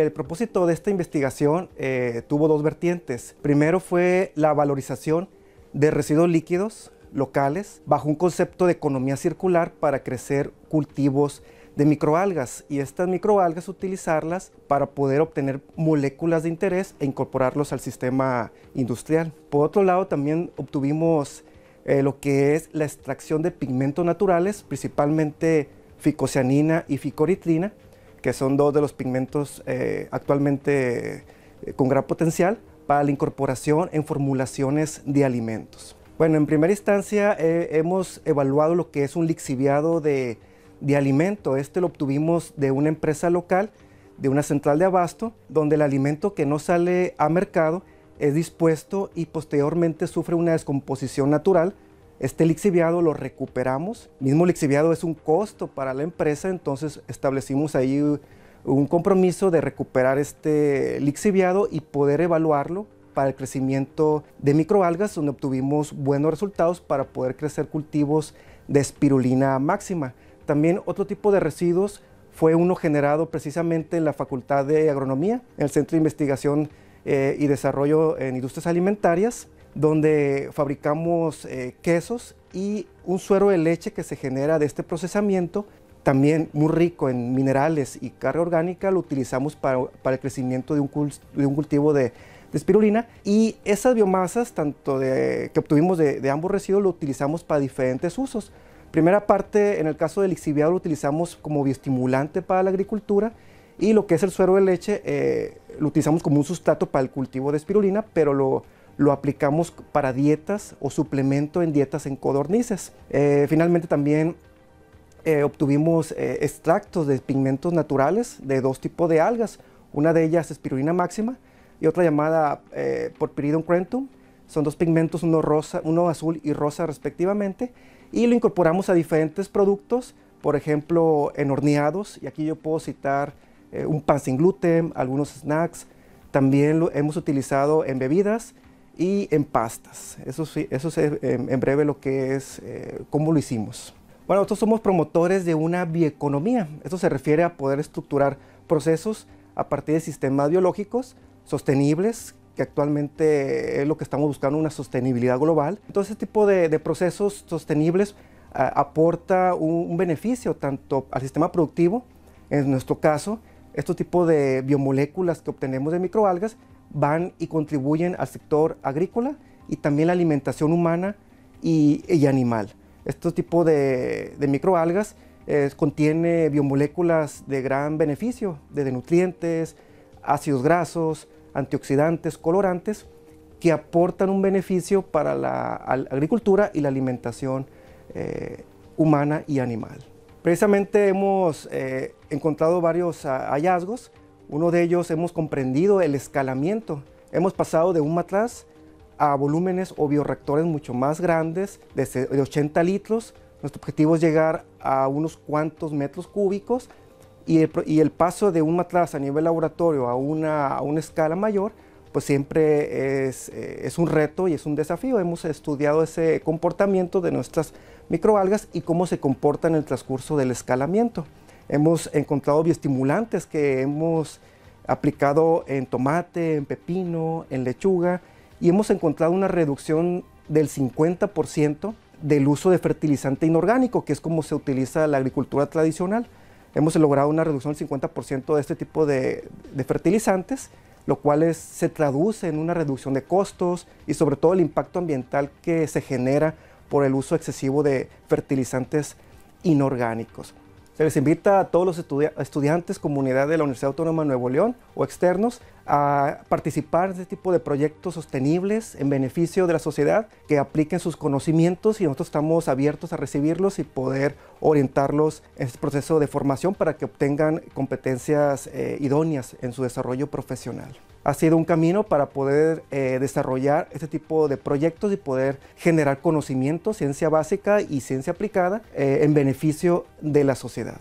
el propósito de esta investigación eh, tuvo dos vertientes. Primero fue la valorización de residuos líquidos locales bajo un concepto de economía circular para crecer cultivos de microalgas y estas microalgas utilizarlas para poder obtener moléculas de interés e incorporarlos al sistema industrial. Por otro lado, también obtuvimos eh, lo que es la extracción de pigmentos naturales, principalmente ficocianina y ficoritrina, que son dos de los pigmentos eh, actualmente eh, con gran potencial para la incorporación en formulaciones de alimentos. Bueno, en primera instancia eh, hemos evaluado lo que es un lixiviado de, de alimento. Este lo obtuvimos de una empresa local, de una central de abasto, donde el alimento que no sale a mercado es dispuesto y posteriormente sufre una descomposición natural este lixiviado lo recuperamos. Mismo lixiviado es un costo para la empresa, entonces establecimos ahí un compromiso de recuperar este lixiviado y poder evaluarlo para el crecimiento de microalgas, donde obtuvimos buenos resultados para poder crecer cultivos de espirulina máxima. También otro tipo de residuos fue uno generado precisamente en la Facultad de Agronomía, en el Centro de Investigación eh, y Desarrollo en Industrias Alimentarias, donde fabricamos eh, quesos y un suero de leche que se genera de este procesamiento, también muy rico en minerales y carga orgánica, lo utilizamos para, para el crecimiento de un, de un cultivo de, espirulina y esas biomasas, tanto de, que obtuvimos de, ambos residuos, lo utilizamos para diferentes usos. Primera parte, en el caso del lixiviado, lo utilizamos como bioestimulante para la agricultura y lo que es el suero de leche eh, lo utilizamos como un sustrato para el cultivo de espirulina, pero lo, lo aplicamos para dietas o suplemento en dietas en codornices. Eh, finalmente también eh, obtuvimos eh, extractos de pigmentos naturales de dos tipos de algas, una de ellas es espirulina máxima y otra llamada porpiridum crentum. Son dos pigmentos, uno, rosa, uno azul y rosa respectivamente, y lo incorporamos a diferentes productos, por ejemplo, en horneados, y aquí yo puedo citar un pan sin gluten, algunos snacks, también lo hemos utilizado en bebidas, y en pastas. Eso, eso es en breve lo que es, eh, cómo lo hicimos. Bueno, nosotros somos promotores de una bioeconomía. Esto se refiere a poder estructurar procesos a partir de sistemas biológicos sostenibles, que actualmente es lo que estamos buscando, una sostenibilidad global. Entonces, este tipo de, procesos sostenibles aporta un, beneficio tanto al sistema productivo, en nuestro caso, estos tipo de biomoléculas que obtenemos de microalgas, van y contribuyen al sector agrícola y también la alimentación humana y, animal. Este tipo de, microalgas eh, contiene biomoléculas de gran beneficio, de nutrientes, ácidos grasos, antioxidantes, colorantes, que aportan un beneficio para la agricultura y la alimentación eh, humana y animal. Precisamente hemos eh, encontrado varios ah, hallazgos uno de ellos hemos comprendido el escalamiento. Hemos pasado de un matraz a volúmenes o bioreactores mucho más grandes, de 80 litros. Nuestro objetivo es llegar a unos cuantos metros cúbicos y el, paso de un matraz a nivel laboratorio a una, escala mayor, pues siempre es, eh, es, un reto y es un desafío. Hemos estudiado ese comportamiento de nuestras microalgas y cómo se comportan en el transcurso del escalamiento. Hemos encontrado bioestimulantes que hemos aplicado en tomate, en pepino, en lechuga y hemos encontrado una reducción del 50% del uso de fertilizante inorgánico, que es como se utiliza la agricultura tradicional. Hemos logrado una reducción del 50% de este tipo de, fertilizantes, lo cual se traduce en una reducción de costos y sobre todo el impacto ambiental que se genera por el uso excesivo de fertilizantes inorgánicos. Se les invita a todos los estudiantes, comunidad de la Universidad Autónoma de Nuevo León o externos a participar en este tipo de proyectos sostenibles en beneficio de la sociedad, que apliquen sus conocimientos y nosotros estamos abiertos a recibirlos y poder orientarlos en este proceso de formación para que obtengan competencias eh, idóneas en su desarrollo profesional ha sido un camino para poder eh, desarrollar este tipo de proyectos y poder generar conocimiento, ciencia básica y ciencia aplicada eh, en beneficio de la sociedad.